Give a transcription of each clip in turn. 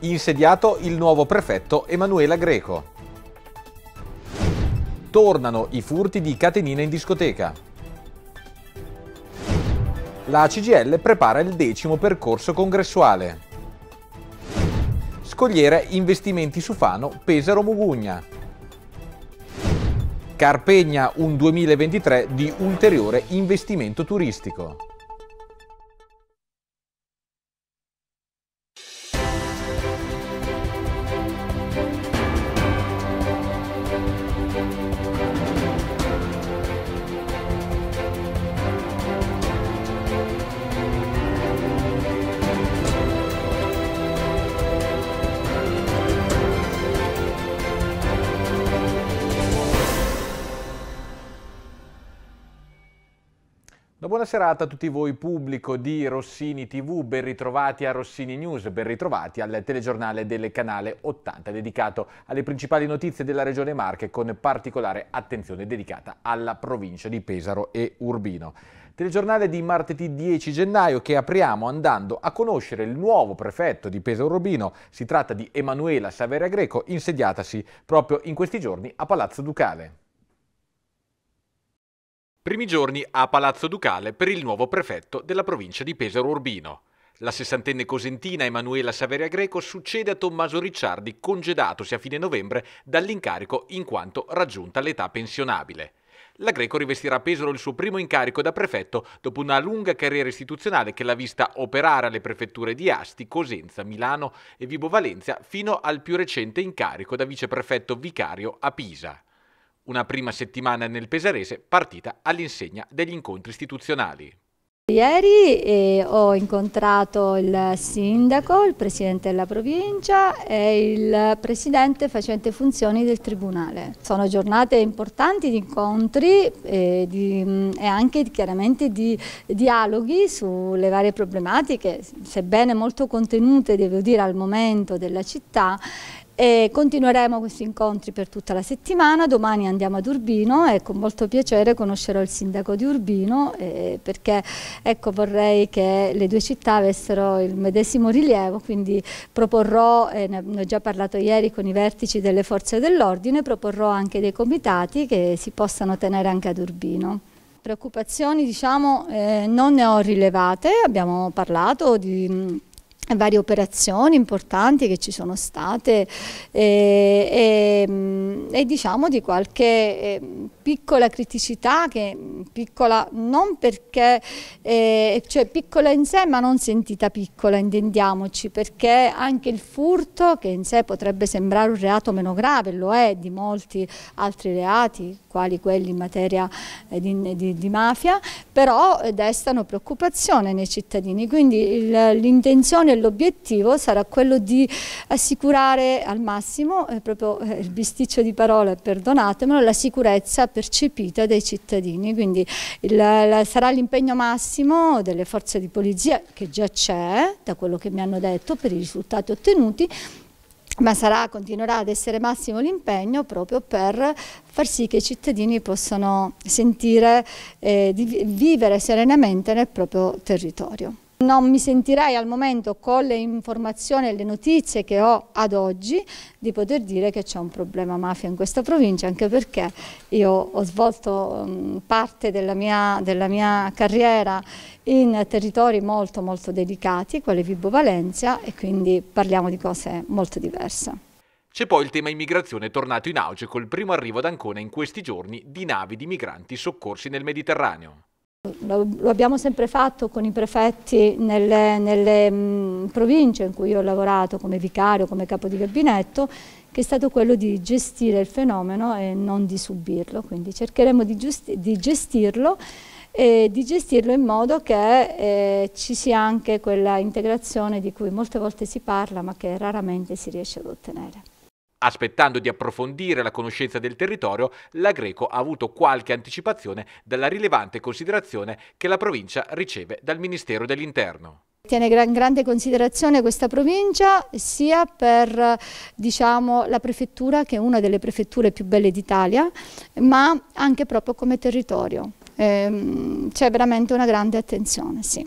insediato il nuovo prefetto Emanuela Greco. Tornano i furti di catenina in discoteca. La CGL prepara il decimo percorso congressuale. Scogliere investimenti su Fano, Pesaro Mugugugna. Carpegna un 2023 di ulteriore investimento turistico. buona serata a tutti voi pubblico di Rossini TV, ben ritrovati a Rossini News, ben ritrovati al telegiornale del canale 80 dedicato alle principali notizie della regione Marche con particolare attenzione dedicata alla provincia di Pesaro e Urbino. Telegiornale di martedì 10 gennaio che apriamo andando a conoscere il nuovo prefetto di Pesaro Urbino, si tratta di Emanuela Saveria Greco, insediatasi proprio in questi giorni a Palazzo Ducale. Primi giorni a Palazzo Ducale per il nuovo prefetto della provincia di Pesaro Urbino. La sessantenne cosentina Emanuela Saveria Greco succede a Tommaso Ricciardi, congedatosi a fine novembre dall'incarico in quanto raggiunta l'età pensionabile. La Greco rivestirà a Pesaro il suo primo incarico da prefetto dopo una lunga carriera istituzionale che l'ha vista operare alle prefetture di Asti, Cosenza, Milano e Vibo Valencia fino al più recente incarico da viceprefetto vicario a Pisa. Una prima settimana nel Pesarese partita all'insegna degli incontri istituzionali. Ieri eh, ho incontrato il sindaco, il presidente della provincia e il presidente facente funzioni del tribunale. Sono giornate importanti di incontri e, eh, di, mm, e anche chiaramente di dialoghi sulle varie problematiche, sebbene molto contenute, devo dire, al momento della città e continueremo questi incontri per tutta la settimana, domani andiamo ad Urbino e con molto piacere conoscerò il sindaco di Urbino eh, perché ecco, vorrei che le due città avessero il medesimo rilievo, quindi proporrò, eh, ne ho già parlato ieri con i vertici delle forze dell'ordine, proporrò anche dei comitati che si possano tenere anche ad Urbino preoccupazioni diciamo, eh, non ne ho rilevate, abbiamo parlato di varie operazioni importanti che ci sono state eh, e, e, mm, e diciamo di qualche eh, piccola criticità, che mm, piccola non perché, eh, cioè piccola in sé ma non sentita piccola, intendiamoci, perché anche il furto, che in sé potrebbe sembrare un reato meno grave, lo è di molti altri reati, quali quelli in materia eh, di, di, di, mafia, però eh, destano preoccupazione nei cittadini, quindi l'intenzione e l'obiettivo sarà quello di assicurare al massimo, eh, proprio eh, il bisticcio di parole, perdonatemelo, la sicurezza per percepita dai cittadini, quindi il, la, sarà l'impegno massimo delle forze di polizia che già c'è, da quello che mi hanno detto, per i risultati ottenuti, ma sarà, continuerà ad essere massimo l'impegno proprio per far sì che i cittadini possano sentire eh, di vivere serenamente nel proprio territorio. Non mi sentirei al momento con le informazioni e le notizie che ho ad oggi di poter dire che c'è un problema mafia in questa provincia, anche perché io ho svolto mm, parte della mia, della mia carriera in territori molto molto delicati, quale Vibo Valencia, e quindi parliamo di cose molto diverse. C'è poi il tema immigrazione tornato in auge col primo arrivo ad Ancona in questi giorni di navi di migranti soccorsi nel Mediterraneo. Lo, lo, abbiamo sempre fatto con i prefetti nelle, nelle mh, mm, province in cui io ho lavorato come vicario, come capo di gabinetto, che è stato quello di gestire il fenomeno e non di subirlo, quindi cercheremo di, di gestirlo e di gestirlo in modo che eh, ci sia anche quella integrazione di cui molte volte si parla ma che raramente si riesce ad ottenere. Aspettando di approfondire la conoscenza del territorio, la Greco ha avuto qualche anticipazione dalla rilevante considerazione che la provincia riceve dal Ministero dell'Interno. Tiene gran, grande considerazione questa provincia sia per diciamo, la prefettura che è una delle prefetture più belle d'Italia ma anche proprio come territorio. Ehm, C'è veramente una grande attenzione. Sì.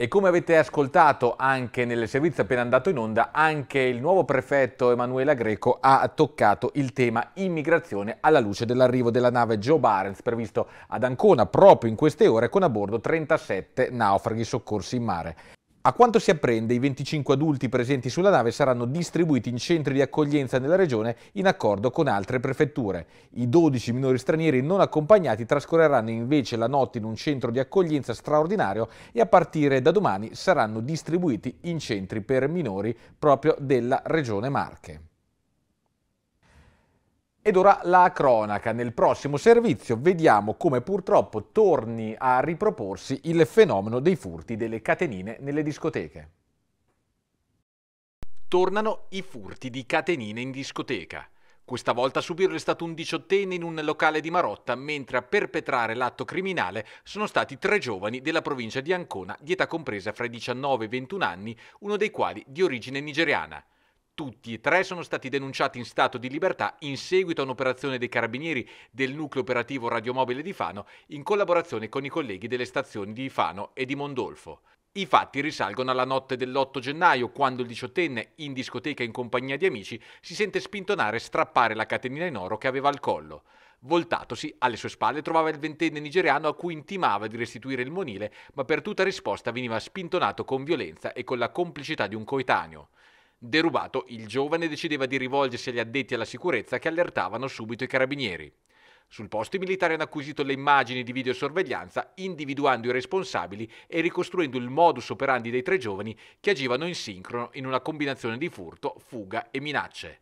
E come avete ascoltato anche nel servizio appena andato in onda, anche il nuovo prefetto Emanuela Greco ha toccato il tema immigrazione alla luce dell'arrivo della nave Joe Barents previsto ad Ancona proprio in queste ore con a bordo 37 naufraghi soccorsi in mare. A quanto si apprende, i 25 adulti presenti sulla nave saranno distribuiti in centri di accoglienza nella regione in accordo con altre prefetture. I 12 minori stranieri non accompagnati trascorreranno invece la notte in un centro di accoglienza straordinario e a partire da domani saranno distribuiti in centri per minori proprio della regione Marche. Ed ora la cronaca. Nel prossimo servizio vediamo come purtroppo torni a riproporsi il fenomeno dei furti delle catenine nelle discoteche. Tornano i furti di catenine in discoteca. Questa volta a subirlo è stato un diciottenne in un locale di Marotta, mentre a perpetrare l'atto criminale sono stati tre giovani della provincia di Ancona, di età compresa fra i 19 e i 21 anni, uno dei quali di origine nigeriana. Tutti e tre sono stati denunciati in stato di libertà in seguito a un'operazione dei carabinieri del nucleo operativo radiomobile di Fano in collaborazione con i colleghi delle stazioni di Fano e di Mondolfo. I fatti risalgono alla notte dell'8 gennaio, quando il diciottenne, in discoteca in compagnia di amici, si sente spintonare e strappare la catenina in oro che aveva al collo. Voltatosi, alle sue spalle trovava il ventenne nigeriano a cui intimava di restituire il monile, ma per tutta risposta veniva spintonato con violenza e con la complicità di un coetaneo. Derubato, il giovane decideva di rivolgersi agli addetti alla sicurezza che allertavano subito i carabinieri. Sul posto i militari hanno acquisito le immagini di videosorveglianza, individuando i responsabili e ricostruendo il modus operandi dei tre giovani che agivano in sincrono in una combinazione di furto, fuga e minacce.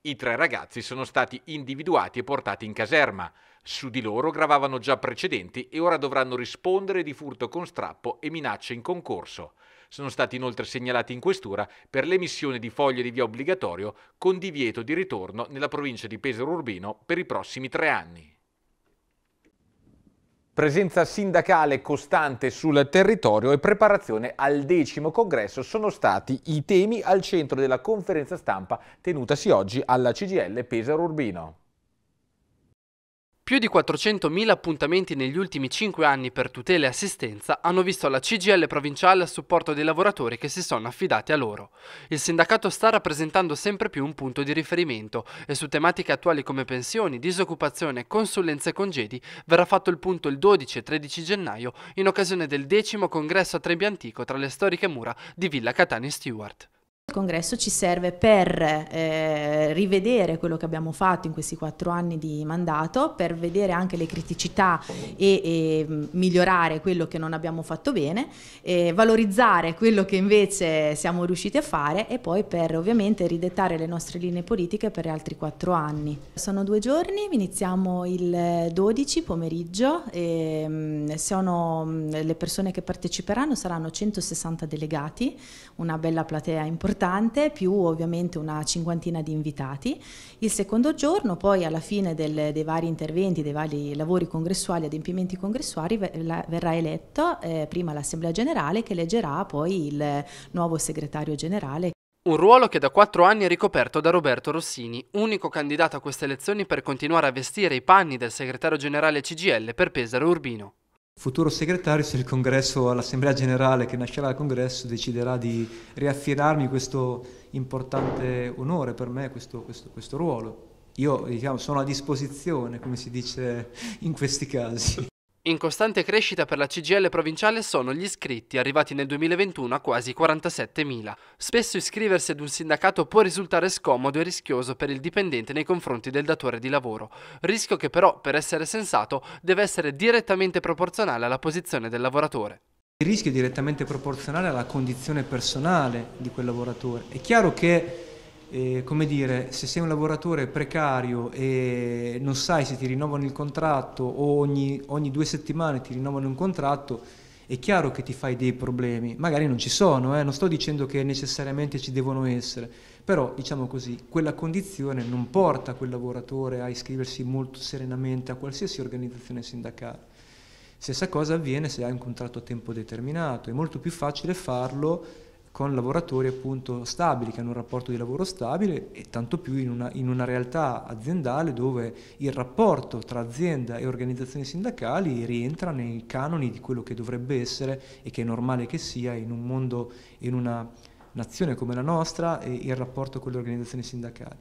I tre ragazzi sono stati individuati e portati in caserma. Su di loro gravavano già precedenti e ora dovranno rispondere di furto con strappo e minacce in concorso. Sono stati inoltre segnalati in questura per l'emissione di foglie di via obbligatorio con divieto di ritorno nella provincia di Pesaro Urbino per i prossimi tre anni. Presenza sindacale costante sul territorio e preparazione al decimo congresso sono stati i temi al centro della conferenza stampa tenutasi oggi alla CGL Pesaro Urbino. Più di 400.000 appuntamenti negli ultimi 5 anni per tutela e assistenza hanno visto la CGL provinciale a supporto dei lavoratori che si sono affidati a loro. Il sindacato sta rappresentando sempre più un punto di riferimento e su tematiche attuali come pensioni, disoccupazione, consulenze e congedi verrà fatto il punto il 12 e 13 gennaio in occasione del decimo congresso a Trebbi Antico tra le storiche mura di Villa Catani Stewart congresso ci serve per eh, rivedere quello che abbiamo fatto in questi quattro anni di mandato, per vedere anche le criticità e, e mm, migliorare quello che non abbiamo fatto bene, eh, valorizzare quello che invece siamo riusciti a fare e poi per ovviamente ridettare le nostre linee politiche per altri quattro anni. Sono due giorni, iniziamo il 12 pomeriggio, mm, sono, mm, le persone che parteciperanno saranno 160 delegati, una bella platea importante importante, più ovviamente una cinquantina di invitati. Il secondo giorno, poi alla fine del, dei vari interventi, dei vari lavori congressuali, adempimenti congressuali, verrà eletto eh, prima l'Assemblea Generale che eleggerà poi il nuovo segretario generale. Un ruolo che da quattro anni è ricoperto da Roberto Rossini, unico candidato a queste elezioni per continuare a vestire i panni del segretario generale CGL per Pesaro Urbino futuro segretario se il congresso, l'assemblea generale che nascerà al congresso deciderà di riaffirarmi questo importante onore per me, questo, questo, questo ruolo. Io diciamo, sono a disposizione, come si dice in questi casi. In costante crescita per la CGL provinciale sono gli iscritti, arrivati nel 2021 a quasi 47.000. Spesso iscriversi ad un sindacato può risultare scomodo e rischioso per il dipendente nei confronti del datore di lavoro, rischio che però, per essere sensato, deve essere direttamente proporzionale alla posizione del lavoratore. Il rischio è direttamente proporzionale alla condizione personale di quel lavoratore. È chiaro che eh, come dire, se sei un lavoratore precario e non sai se ti rinnovano il contratto o ogni, ogni due settimane ti rinnovano un contratto, è chiaro che ti fai dei problemi, magari non ci sono, eh? non sto dicendo che necessariamente ci devono essere, però diciamo così, quella condizione non porta quel lavoratore a iscriversi molto serenamente a qualsiasi organizzazione sindacale. Stessa cosa avviene se hai un contratto a tempo determinato, è molto più facile farlo con lavoratori appunto stabili, che hanno un rapporto di lavoro stabile e tanto più in una, in una realtà aziendale dove il rapporto tra azienda e organizzazioni sindacali rientra nei canoni di quello che dovrebbe essere e che è normale che sia in un mondo, in una nazione come la nostra, e il rapporto con le organizzazioni sindacali.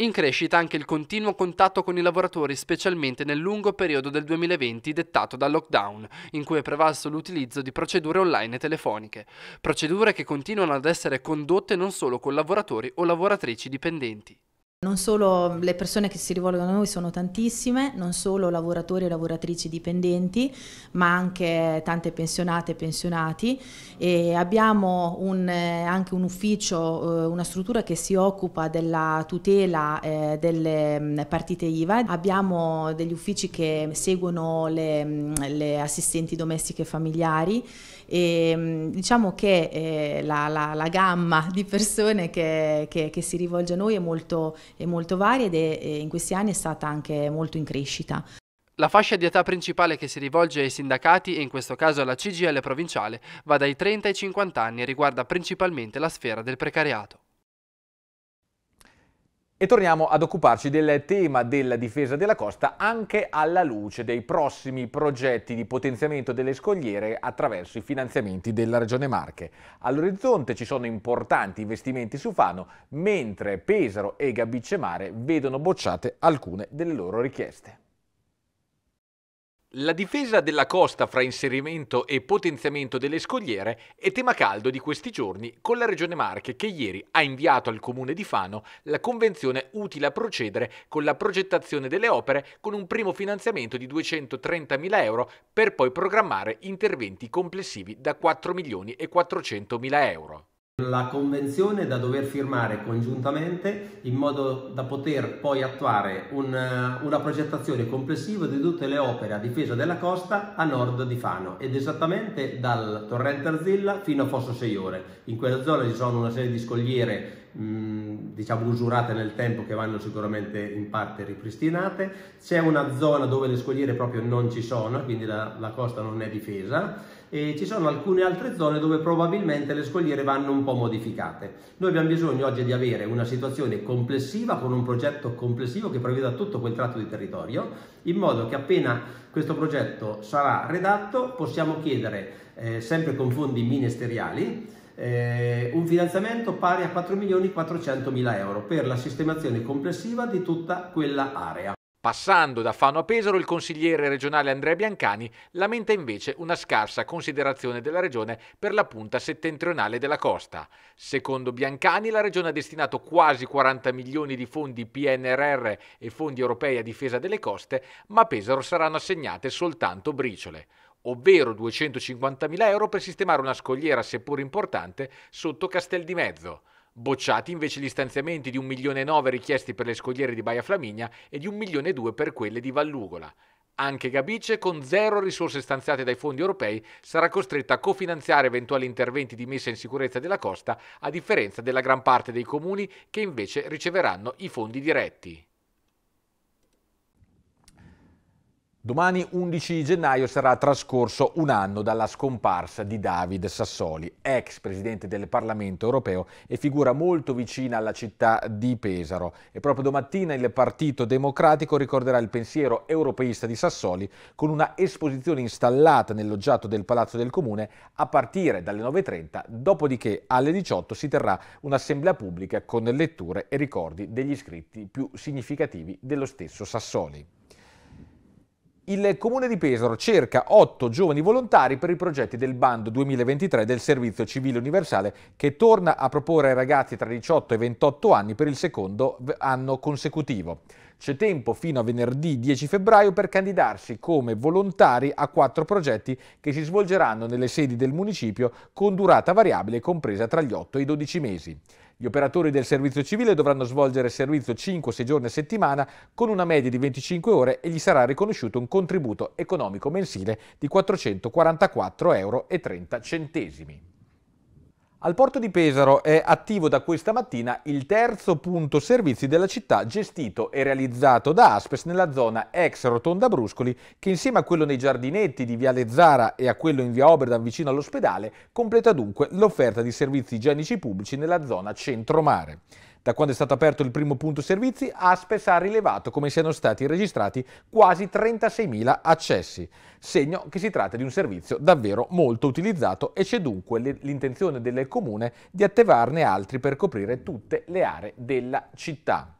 In crescita anche il continuo contatto con i lavoratori, specialmente nel lungo periodo del 2020 dettato dal lockdown, in cui è prevalso l'utilizzo di procedure online e telefoniche, procedure che continuano ad essere condotte non solo con lavoratori o lavoratrici dipendenti. Non solo le persone che si rivolgono a noi sono tantissime, non solo lavoratori e lavoratrici dipendenti, ma anche tante pensionate e pensionati. E abbiamo un, eh, anche un ufficio, eh, una struttura che si occupa della tutela eh, delle mm, partite IVA. Abbiamo degli uffici che seguono le, mm, le assistenti domestiche familiari e, ehm, diciamo che eh, la, la, la, gamma di persone che, che, che, si rivolge a noi è molto, è molto varia ed è, eh, in questi anni è stata anche molto in crescita. La fascia di età principale che si rivolge ai sindacati, e in questo caso alla CGL provinciale, va dai 30 ai 50 anni e riguarda principalmente la sfera del precariato. E torniamo ad occuparci del tema della difesa della costa anche alla luce dei prossimi progetti di potenziamento delle scogliere attraverso i finanziamenti della Regione Marche. All'orizzonte ci sono importanti investimenti su Fano, mentre Pesaro e Gabicce Mare vedono bocciate alcune delle loro richieste. La difesa della costa fra inserimento e potenziamento delle scogliere è tema caldo di questi giorni con la Regione Marche che ieri ha inviato al Comune di Fano la convenzione utile a procedere con la progettazione delle opere con un primo finanziamento di 230.000 euro per poi programmare interventi complessivi da 4 milioni e 400.000 euro. La convenzione da dover firmare congiuntamente in modo da poter poi attuare una, eh, una progettazione complessiva di tutte le opere a difesa della costa a nord di Fano ed esattamente dal torrente Arzilla fino a Fosso Seiore. In quella zona ci sono una serie di scogliere diciamo usurate nel tempo che vanno sicuramente in parte ripristinate. C'è una zona dove le scogliere proprio non ci sono, quindi la, la costa non è difesa e ci sono alcune altre zone dove probabilmente le scogliere vanno un po' modificate. Noi abbiamo bisogno oggi di avere una situazione complessiva con un progetto complessivo che preveda tutto quel tratto di territorio, in modo che appena questo progetto sarà redatto possiamo chiedere, eh, sempre con fondi ministeriali, eh, un finanziamento pari a 4.400.000 euro per la sistemazione complessiva di tutta quella area. Passando da Fano a Pesaro, il consigliere regionale Andrea Biancani lamenta invece una scarsa considerazione della regione per la punta settentrionale della costa. Secondo Biancani, la regione ha destinato quasi 40 milioni di fondi PNRR e fondi europei a difesa delle coste, ma a Pesaro saranno assegnate soltanto briciole ovvero 250 mila euro per sistemare una scogliera seppur importante sotto Castel di Mezzo bocciati invece gli stanziamenti di 1 milione e 9 richiesti per le scogliere di Baia Flaminia e di 1 milione e 2 per quelle di Vallugola. Anche Gabice, con zero risorse stanziate dai fondi europei, sarà costretta a cofinanziare eventuali interventi di messa in sicurezza della costa, a differenza della gran parte dei comuni che invece riceveranno i fondi diretti. Domani 11 gennaio sarà trascorso un anno dalla scomparsa di David Sassoli, ex presidente del Parlamento europeo e figura molto vicina alla città di Pesaro. E proprio domattina il Partito Democratico ricorderà il pensiero europeista di Sassoli con una esposizione installata nel loggiato del Palazzo del Comune a partire dalle 9.30, dopodiché alle 18 si terrà un'assemblea pubblica con letture e ricordi degli iscritti più significativi dello stesso Sassoli il Comune di Pesaro cerca otto giovani volontari per i progetti del bando 2023 del Servizio Civile Universale che torna a proporre ai ragazzi tra 18 e 28 anni per il secondo anno consecutivo. C'è tempo fino a venerdì 10 febbraio per candidarsi come volontari a quattro progetti che si svolgeranno nelle sedi del municipio con durata variabile compresa tra gli 8 e i 12 mesi. Gli operatori del servizio civile dovranno svolgere servizio 5-6 giorni a settimana con una media di 25 ore e gli sarà riconosciuto un contributo economico mensile di 444,30 euro. Al porto di Pesaro è attivo da questa mattina il terzo punto servizi della città gestito e realizzato da Aspes nella zona ex Rotonda Bruscoli che insieme a quello nei giardinetti di Viale Zara e a quello in via Oberdan vicino all'ospedale completa dunque l'offerta di servizi igienici pubblici nella zona centromare. Da quando è stato aperto il primo punto servizi, Aspes ha rilevato come siano stati registrati quasi 36.000 accessi, segno che si tratta di un servizio davvero molto utilizzato e c'è dunque l'intenzione del comune di attivarne altri per coprire tutte le aree della città.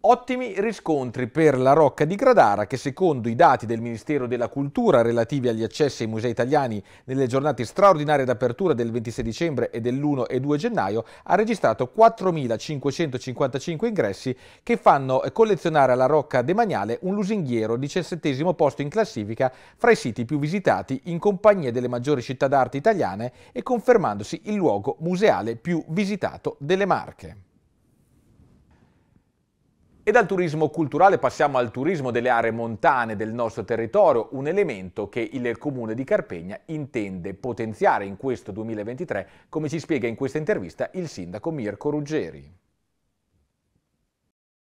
Ottimi riscontri per la Rocca di Gradara che secondo i dati del Ministero della Cultura relativi agli accessi ai musei italiani nelle giornate straordinarie d'apertura del 26 dicembre e dell'1 e 2 gennaio ha registrato 4.555 ingressi che fanno collezionare alla Rocca demaniale un lusinghiero 17 posto in classifica fra i siti più visitati in compagnia delle maggiori città d'arte italiane e confermandosi il luogo museale più visitato delle Marche. E dal turismo culturale passiamo al turismo delle aree montane del nostro territorio, un elemento che il comune di Carpegna intende potenziare in questo 2023, come ci spiega in questa intervista il sindaco Mirko Ruggeri.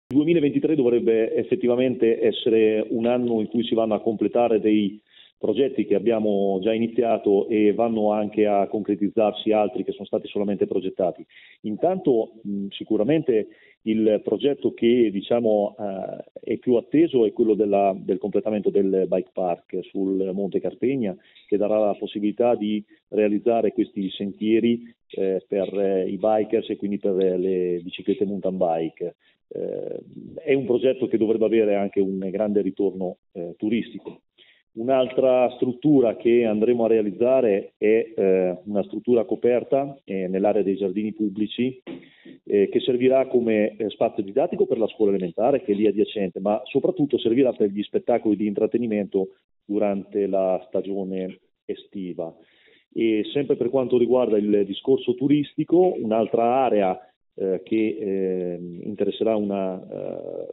Il 2023 dovrebbe effettivamente essere un anno in cui si vanno a completare dei progetti che abbiamo già iniziato e vanno anche a concretizzarsi altri che sono stati solamente progettati. Intanto sicuramente il progetto che diciamo, eh, è più atteso è quello della, del completamento del bike park sul Monte Carpegna, che darà la possibilità di realizzare questi sentieri eh, per eh, i bikers e quindi per eh, le biciclette mountain bike. Eh, è un progetto che dovrebbe avere anche un grande ritorno eh, turistico. Un'altra struttura che andremo a realizzare è eh, una struttura coperta eh, nell'area dei giardini pubblici eh, che servirà come eh, spazio didattico per la scuola elementare che è lì adiacente, ma soprattutto servirà per gli spettacoli di intrattenimento durante la stagione estiva. E sempre per quanto riguarda il discorso turistico, un'altra area eh, che eh, interesserà una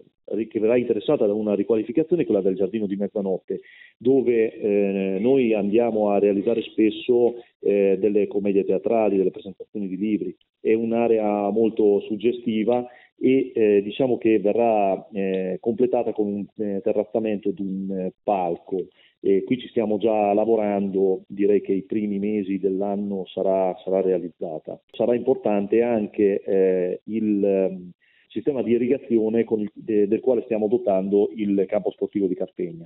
che verrà interessata da una riqualificazione, quella del giardino di mezzanotte, dove eh, noi andiamo a realizzare spesso eh, delle commedie teatrali, delle presentazioni di libri. È un'area molto suggestiva e eh, diciamo che verrà eh, completata con un eh, terrazzamento ed un eh, palco. E qui ci stiamo già lavorando, direi che i primi mesi dell'anno sarà, sarà realizzata. Sarà importante anche il ehm, sistema di irrigazione il, eh, del quale stiamo dotando il campo sportivo di Carpegna.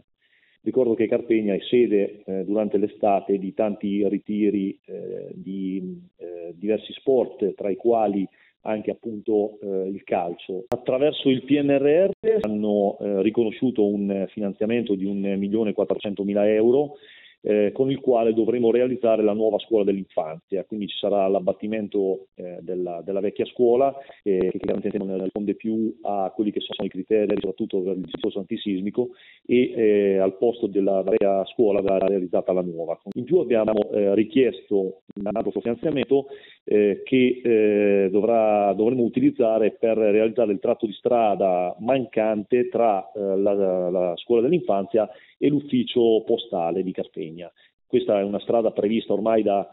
Ricordo che Carpegna è sede eh, durante l'estate di tanti ritiri eh, di eh, diversi sport, tra i quali anche appunto eh, il calcio. Attraverso il PNRR hanno eh, riconosciuto un finanziamento di 1.400.000 euro eh, con il quale dovremo realizzare la nuova scuola dell'infanzia, quindi ci sarà l'abbattimento eh, della, della, vecchia scuola eh, che chiaramente non risponde più a quelli che sono i criteri soprattutto per il discorso antisismico e eh, al posto della vecchia scuola verrà realizzata la nuova. In più abbiamo eh, richiesto un altro finanziamento eh, che dovrà, dovremo utilizzare per realizzare il tratto di strada mancante tra la, la scuola dell'infanzia e l'ufficio postale di Castelli. Sardegna. Questa è una strada prevista ormai da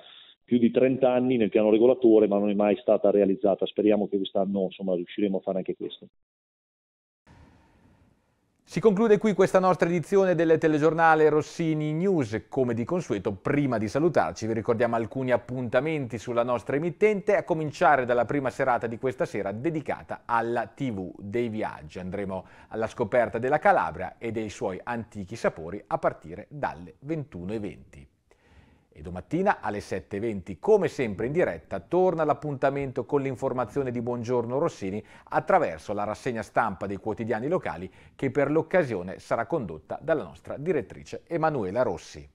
più di 30 anni nel piano regolatore, ma non è mai stata realizzata. Speriamo che quest'anno insomma, riusciremo a fare anche questo. Si conclude qui questa nostra edizione del telegiornale Rossini News. Come di consueto, prima di salutarci vi ricordiamo alcuni appuntamenti sulla nostra emittente, a cominciare dalla prima serata di questa sera dedicata alla TV dei viaggi. Andremo alla scoperta della Calabria e dei suoi antichi sapori a partire dalle 21.20. E domattina alle 7.20, come sempre in diretta, torna l'appuntamento con l'informazione di Buongiorno Rossini attraverso la rassegna stampa dei quotidiani locali che per l'occasione sarà condotta dalla nostra direttrice Emanuela Rossi.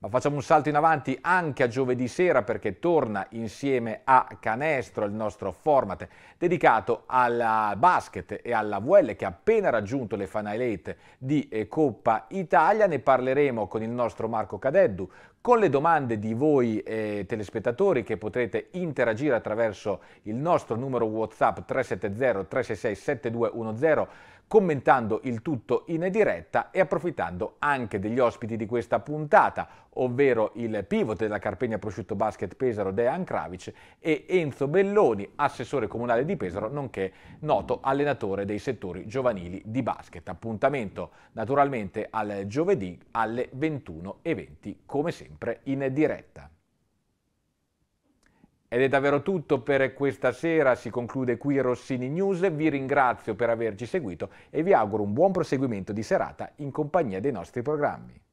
Ma facciamo un salto in avanti anche a giovedì sera perché torna insieme a Canestro il nostro format dedicato al basket e alla VL che ha appena raggiunto le Final 8 di eh, Coppa Italia. Ne parleremo con il nostro Marco Cadeddu, con le domande di voi eh, telespettatori che potrete interagire attraverso il nostro numero WhatsApp 370 366 7210 commentando il tutto in diretta e approfittando anche degli ospiti di questa puntata, ovvero il pivot della Carpegna Prosciutto Basket Pesaro Dejan Kravic e Enzo Belloni, assessore comunale di Pesaro, nonché noto allenatore dei settori giovanili di basket. Appuntamento naturalmente al giovedì alle 21.20 come sempre sempre in diretta. Ed è davvero tutto per questa sera, si conclude qui Rossini News, vi ringrazio per averci seguito e vi auguro un buon proseguimento di serata in compagnia dei nostri programmi.